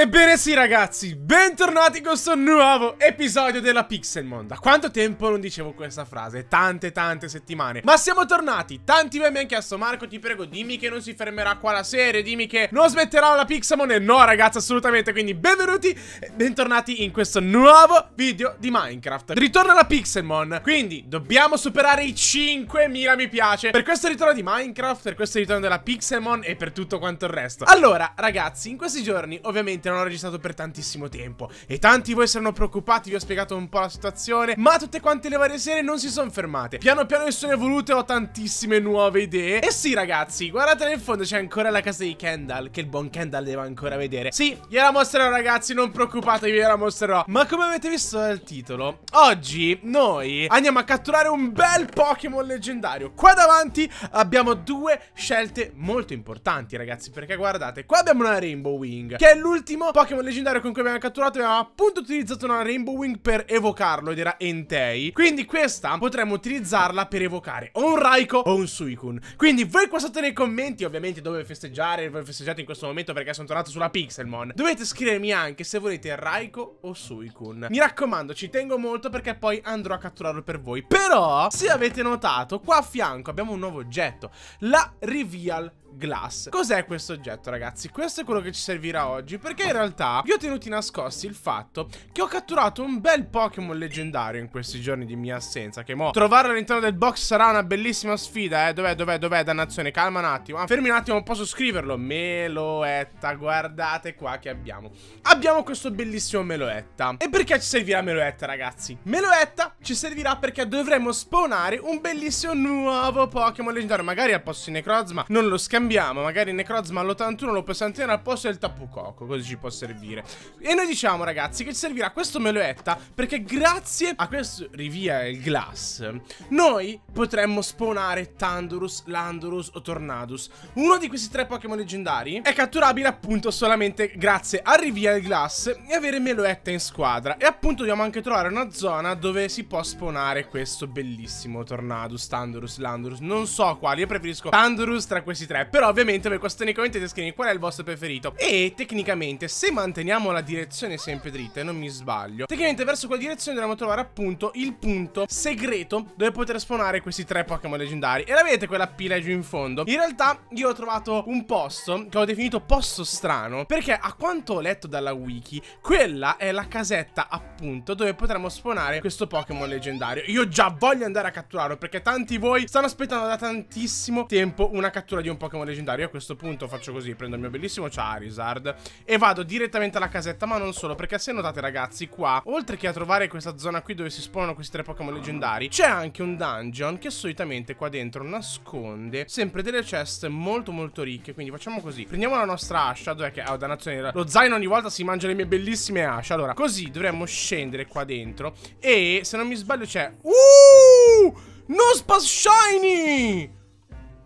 Ebbene sì ragazzi, bentornati in questo nuovo episodio della Pixelmon Da quanto tempo non dicevo questa frase? Tante tante settimane Ma siamo tornati, tanti voi mi hanno chiesto Marco ti prego dimmi che non si fermerà qua la serie Dimmi che non smetterà la Pixelmon E no ragazzi assolutamente, quindi benvenuti e bentornati in questo nuovo video di Minecraft Ritorno alla Pixelmon, quindi dobbiamo superare i 5000 mi piace Per questo ritorno di Minecraft, per questo ritorno della Pixelmon e per tutto quanto il resto Allora ragazzi, in questi giorni ovviamente non ho registrato per tantissimo tempo E tanti di voi saranno preoccupati, vi ho spiegato un po' la situazione Ma tutte quante le varie serie non si sono fermate Piano piano le sono evolute, ho tantissime nuove idee E sì ragazzi, guardate nel fondo c'è ancora la casa di Kendall Che il buon Kendall deve ancora vedere Sì, gliela mostrerò ragazzi, non preoccupatevi, gliela mostrerò Ma come avete visto dal titolo Oggi noi andiamo a catturare un bel Pokémon leggendario Qua davanti abbiamo due scelte molto importanti ragazzi Perché guardate, qua abbiamo una Rainbow Wing Che è l'ultima bellissimo Pokémon leggendario con cui abbiamo catturato e abbiamo appunto utilizzato una Rainbow Wing per evocarlo ed era Entei Quindi questa potremmo utilizzarla per evocare o un Raiko o un Suicune Quindi voi qua sotto nei commenti ovviamente dove festeggiare, voi festeggiate in questo momento perché sono tornato sulla Pixelmon Dovete scrivermi anche se volete Raiko o Suicune Mi raccomando ci tengo molto perché poi andrò a catturarlo per voi Però se avete notato qua a fianco abbiamo un nuovo oggetto La Reveal Glass. Cos'è questo oggetto, ragazzi? Questo è quello che ci servirà oggi, perché in realtà vi ho tenuti nascosti il fatto che ho catturato un bel Pokémon leggendario in questi giorni di mia assenza, che mo trovarlo all'interno del box sarà una bellissima sfida, eh. Dov'è, dov'è, dov'è, dannazione? Calma un attimo. Ah, fermi un attimo, posso scriverlo? Meloetta, guardate qua che abbiamo. Abbiamo questo bellissimo Meloetta. E perché ci servirà Meloetta, ragazzi? Meloetta ci servirà perché dovremo spawnare un bellissimo nuovo Pokémon leggendario. Magari al posto di Necrozma non lo scambiamo, magari Necrozma all'81 lo possiamo tenere al posto del Tapu Coco, così ci può servire. E noi diciamo ragazzi che ci servirà questo Meloetta perché grazie a questo rivia il Glass, noi potremmo spawnare Tandurus, Landurus o Tornadus. Uno di questi tre Pokémon leggendari è catturabile appunto solamente grazie a rivia il Glass e avere Meloetta in squadra. E appunto dobbiamo anche trovare una zona dove si può spawnare questo bellissimo Tornadus, Tandurus, Landurus Non so quali, io preferisco Tandurus tra questi tre Però ovviamente voi costate nei commenti e qual è il vostro preferito E tecnicamente se manteniamo la direzione sempre dritta e non mi sbaglio Tecnicamente verso quella direzione dovremmo trovare appunto il punto segreto Dove poter spawnare questi tre Pokémon leggendari E la vedete quella pila giù in fondo? In realtà io ho trovato un posto che ho definito posto strano Perché a quanto ho letto dalla wiki Quella è la casetta appunto dove potremmo spawnare questo Pokémon Pokémon leggendario. Io già voglio andare a catturarlo perché tanti voi stanno aspettando da tantissimo tempo una cattura di un Pokémon leggendario. A questo punto faccio così, prendo il mio bellissimo Charizard e vado direttamente alla casetta, ma non solo, perché se notate ragazzi qua, oltre che a trovare questa zona qui dove si spawnano questi tre Pokémon leggendari, c'è anche un dungeon che solitamente qua dentro nasconde sempre delle chest molto molto ricche. Quindi facciamo così, prendiamo la nostra ascia, dov'è che... Oh, dannazione, lo zaino ogni volta si mangia le mie bellissime asce. Allora, così dovremmo scendere qua dentro e se non mi mi sbaglio c'è... Uh! Nospas Shiny!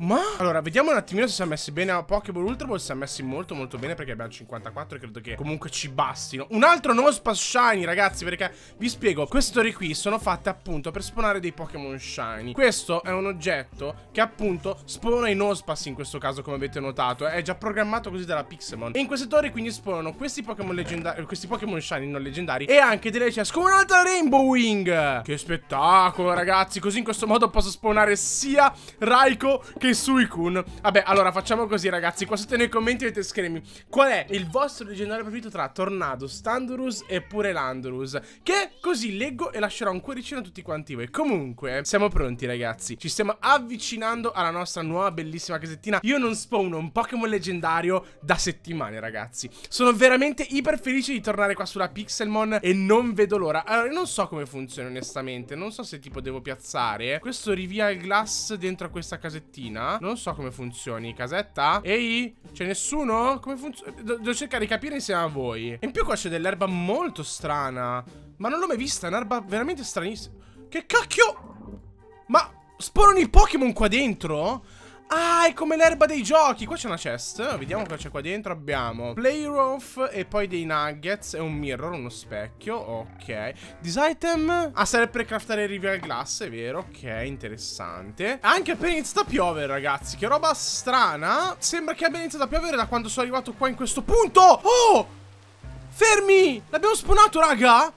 Ma? Allora, vediamo un attimino se si siamo messi bene a Pokéball Ultra Ball. Si Siamo messi molto molto bene perché abbiamo 54 e credo che comunque ci bastino. Un altro Nospas Shiny, ragazzi, perché vi spiego. Queste torri qui sono fatte appunto per spawnare dei Pokémon Shiny. Questo è un oggetto che appunto spawna i Nospas in questo caso, come avete notato. È già programmato così dalla Pixelmon. E in queste torri quindi spawnano questi Pokémon leggendari, questi Pokémon Shiny non leggendari e anche delle chest con un'altra Rainbow Wing. Che spettacolo, ragazzi. Così in questo modo posso spawnare sia Raiko che di Suicune. Vabbè, allora facciamo così, ragazzi. Qua sotto nei commenti avete schermi. Qual è il vostro leggendario preferito tra Tornado, Standurus e pure Landurus? Che così leggo e lascerò un cuoricino a tutti quanti voi. Comunque, siamo pronti, ragazzi. Ci stiamo avvicinando alla nostra nuova bellissima casettina. Io non spawno un Pokémon leggendario da settimane, ragazzi. Sono veramente iper felice di tornare qua sulla Pixelmon e non vedo l'ora. Allora, non so come funziona, onestamente. Non so se tipo devo piazzare eh. questo rivia il Glass dentro a questa casettina casina Non so come funzioni Casetta Ehi C'è nessuno? Come funziona? devo cercare di capire insieme a voi E in più qua c'è dell'erba molto strana Ma non l'ho mai vista È un'erba veramente stranissima Che cacchio Ma Sporano i Pokémon qua dentro? Ah, è come l'erba dei giochi. Qua c'è una chest. Vediamo cosa c'è qua dentro. Abbiamo Playroff e poi dei nuggets e un mirror, uno specchio. Ok. This item. Ah, serve per craftare Rivial Glass, è vero. Ok, interessante. Anche appena iniziato a piovere, ragazzi. Che roba strana. Sembra che abbia iniziato a piovere da quando sono arrivato qua in questo punto. Oh! Fermi! L'abbiamo spawnato, raga!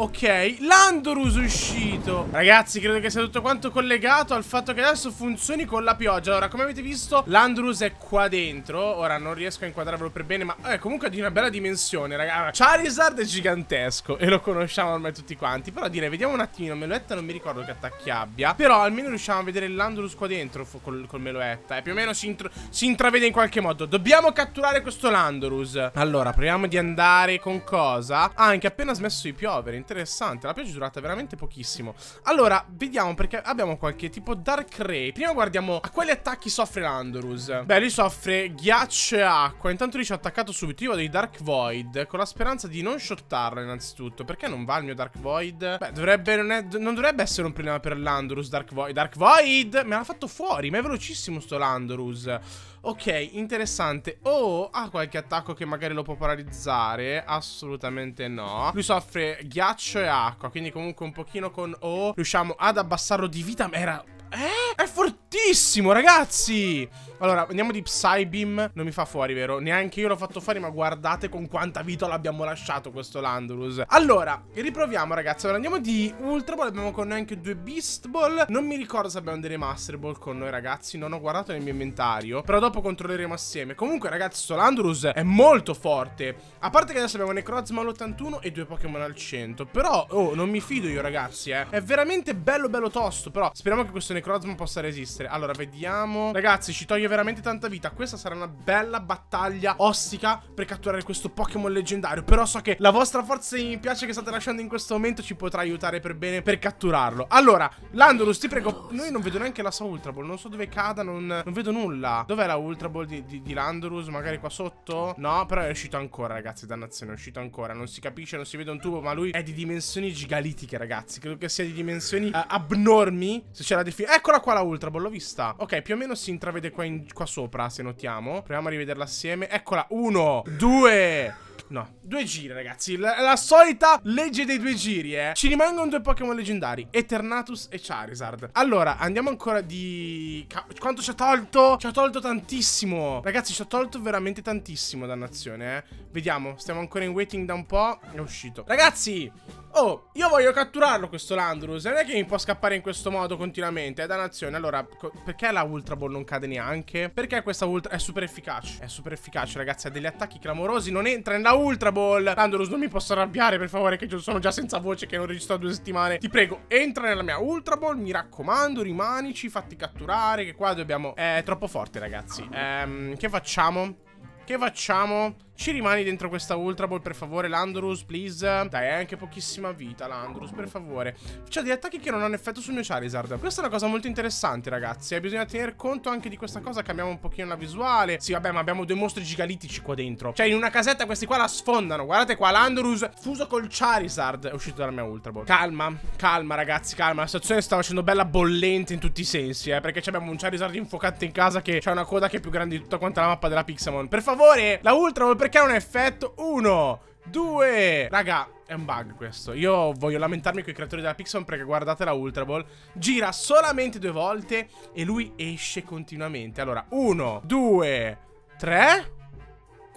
Ok, l'Andorus è uscito Ragazzi, credo che sia tutto quanto collegato al fatto che adesso funzioni con la pioggia Allora, come avete visto, l'Andorus è qua dentro Ora non riesco a inquadrarlo per bene, ma è comunque di una bella dimensione, ragazzi Charizard è gigantesco e lo conosciamo ormai tutti quanti Però direi, vediamo un attimino, Meloetta non mi ricordo che attacchi abbia Però almeno riusciamo a vedere l'Andorus qua dentro col, col Meloetta E più o meno si, si intravede in qualche modo Dobbiamo catturare questo l'Andorus Allora, proviamo di andare con cosa? Ah, anche appena smesso di piovere intanto interessante. La pioggia è durata veramente pochissimo. Allora, vediamo perché abbiamo qualche tipo Dark Ray. Prima guardiamo a quali attacchi soffre l'Andorus. Beh, lui soffre ghiaccio e acqua. Intanto lui ci ha attaccato subito. Io vado di Dark Void con la speranza di non shottarlo innanzitutto. Perché non va il mio Dark Void? Beh, dovrebbe, non, è, non dovrebbe essere un problema per l'Andorus Dark Void. Dark Void! Me l'ha fatto fuori, ma è velocissimo sto l'Andorus. Ok, interessante. Oh, ha qualche attacco che magari lo può paralizzare? Assolutamente no. Lui soffre ghiaccio e acqua, quindi comunque un pochino con O riusciamo ad abbassarlo di vita. Ma era... Eh? È fortissimo! fortissimo, ragazzi! Allora, andiamo di Psybeam. Non mi fa fuori, vero? Neanche io l'ho fatto fuori, ma guardate con quanta vita l'abbiamo lasciato questo Landorus. Allora, riproviamo, ragazzi. Allora, andiamo di Ultra Ball. Abbiamo con noi anche due Beast Ball. Non mi ricordo se abbiamo delle Master Ball con noi, ragazzi. Non ho guardato nel mio inventario. Però dopo controlleremo assieme. Comunque, ragazzi, questo Landorus è molto forte. A parte che adesso abbiamo Necrozma all'81 e due Pokémon al 100. Però, oh, non mi fido io, ragazzi, eh. È veramente bello, bello tosto. Però, speriamo che questo Necrozma possa resistere essere Allora, vediamo Ragazzi, ci toglie veramente tanta vita Questa sarà una bella battaglia ossica Per catturare questo Pokémon leggendario Però so che la vostra forza mi piace che state lasciando in questo momento Ci potrà aiutare per bene per catturarlo Allora, Landorus, ti prego Noi non vedo neanche la sua Ultra Ball Non so dove cada, non, non vedo nulla Dov'è la Ultra Ball di, di, di Landorus? Magari qua sotto? No, però è uscito ancora, ragazzi Dannazione, è uscito ancora Non si capisce, non si vede un tubo Ma lui è di dimensioni gigalitiche, ragazzi Credo che sia di dimensioni uh, abnormi Se c'è la definizione Eccola qua la Ultra Ball l'ho vista. Ok, più o meno si intravede qua, in, qua sopra, se notiamo. Proviamo a rivederla assieme. Eccola, uno, due... No, due giri ragazzi la, la, solita legge dei due giri eh Ci rimangono due Pokémon leggendari Eternatus e Charizard Allora andiamo ancora di... Ca quanto ci ha tolto? Ci ha tolto tantissimo Ragazzi ci ha tolto veramente tantissimo dannazione eh Vediamo stiamo ancora in waiting da un po' È uscito Ragazzi Oh, io voglio catturarlo questo Landrus. Non è che mi può scappare in questo modo continuamente. È dannazione. Allora, perché la Ultra Ball non cade neanche? Perché questa Ultra... È super efficace. È super efficace, ragazzi. Ha degli attacchi clamorosi. Non entra nella Ultra Ball. Landrus, non mi posso arrabbiare, per favore, che sono già senza voce, che non registro da due settimane. Ti prego, entra nella mia Ultra Ball. Mi raccomando, rimanici, fatti catturare, che qua dobbiamo... Eh, è troppo forte, ragazzi. Ehm, che facciamo? Che facciamo? Ci rimani dentro questa Ultra Ball, per favore, Landorus, please. Dai, hai anche pochissima vita, Landorus, per favore. C'è cioè, degli attacchi che non hanno effetto sul mio Charizard. Questa è una cosa molto interessante, ragazzi. E eh. bisogna tener conto anche di questa cosa. Cambiamo un pochino la visuale. Sì, vabbè, ma abbiamo due mostri gigalitici qua dentro. Cioè, in una casetta questi qua la sfondano. Guardate qua, Landorus fuso col Charizard. È uscito dalla mia Ultra Ball. Calma, calma, ragazzi, calma. La situazione sta facendo bella bollente in tutti i sensi, eh. Perché abbiamo un Charizard infuocante in casa che c'è una coda che è più grande di tutta quanta la mappa della Pixamon. Per favore, la Ultra Ball, perché perché ha un effetto? Uno, due Raga, è un bug questo Io voglio lamentarmi con i creatori della Pixon Perché guardate la Ultra Ball Gira solamente due volte E lui esce continuamente Allora, uno, due, tre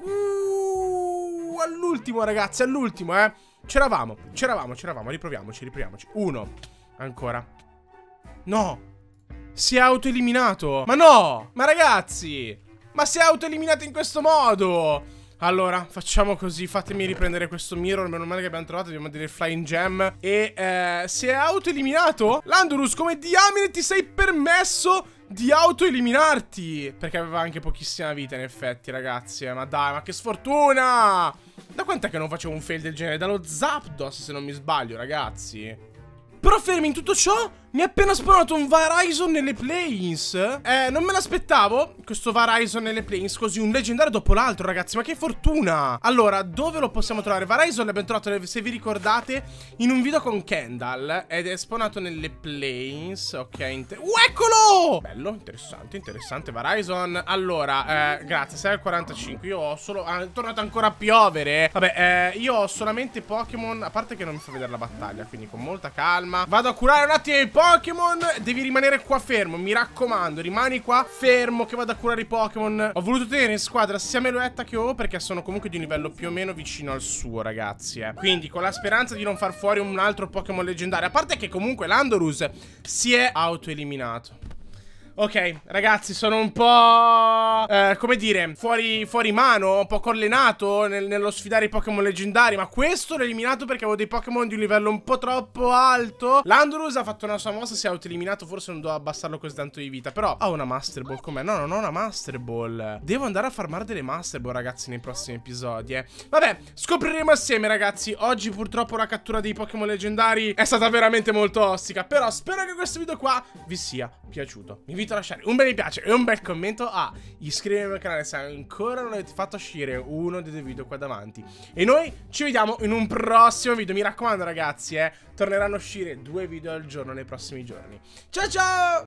uh, All'ultimo ragazzi, all'ultimo eh C'eravamo, c'eravamo, c'eravamo Riproviamoci, riproviamoci Uno, ancora No Si è autoeliminato Ma no, ma ragazzi Ma si è autoeliminato in questo modo allora, facciamo così, fatemi riprendere questo mirror, meno male che abbiamo trovato, dobbiamo dire flying gem. E eh, si è auto-eliminato? Landorus, come diamine ti sei permesso di auto-eliminarti? Perché aveva anche pochissima vita in effetti, ragazzi. Eh, ma dai, ma che sfortuna! Da quant'è che non facevo un fail del genere? Dallo Zapdos, se non mi sbaglio, ragazzi. Però fermi in tutto ciò mi ha appena spawnato un Varizon nelle planes Eh, non me l'aspettavo Questo Varizon nelle planes Così un leggendario dopo l'altro, ragazzi Ma che fortuna Allora, dove lo possiamo trovare? Varizon l'abbiamo trovato, se vi ricordate In un video con Kendall Ed è spawnato nelle planes Ok, oh, eccolo! Bello, interessante, interessante Varizon Allora, eh, grazie, sei al 45 Io ho solo... Ah, è tornato ancora a piovere Vabbè, eh, io ho solamente Pokémon A parte che non mi fa vedere la battaglia Quindi con molta calma Vado a curare un attimo i Pokémon Pokémon devi rimanere qua fermo, mi raccomando, rimani qua fermo che vado a curare i Pokémon. Ho voluto tenere in squadra sia Meloetta che O perché sono comunque di un livello più o meno vicino al suo, ragazzi. Eh. Quindi con la speranza di non far fuori un altro Pokémon leggendario, a parte che comunque l'Andorus si è autoeliminato. Ok, ragazzi, sono un po'... Eh, come dire, fuori, fuori, mano, un po' collenato nel, nello sfidare i Pokémon leggendari, ma questo l'ho eliminato perché avevo dei Pokémon di un livello un po' troppo alto. L'Andrus ha fatto una sua mossa, si è auto-eliminato. forse non devo abbassarlo così tanto di vita, però... ho una Master Ball, com'è? No, non ho una Master Ball. Devo andare a farmare delle Master Ball, ragazzi, nei prossimi episodi, eh. Vabbè, scopriremo assieme, ragazzi. Oggi, purtroppo, la cattura dei Pokémon leggendari è stata veramente molto ostica, però spero che questo video qua vi sia piaciuto. Mi invito a lasciare un bel mi piace e un bel commento a iscrivervi al canale se ancora non avete fatto uscire uno dei due video qua davanti. E noi ci vediamo in un prossimo video. Mi raccomando ragazzi, eh, torneranno a uscire due video al giorno nei prossimi giorni. Ciao ciao!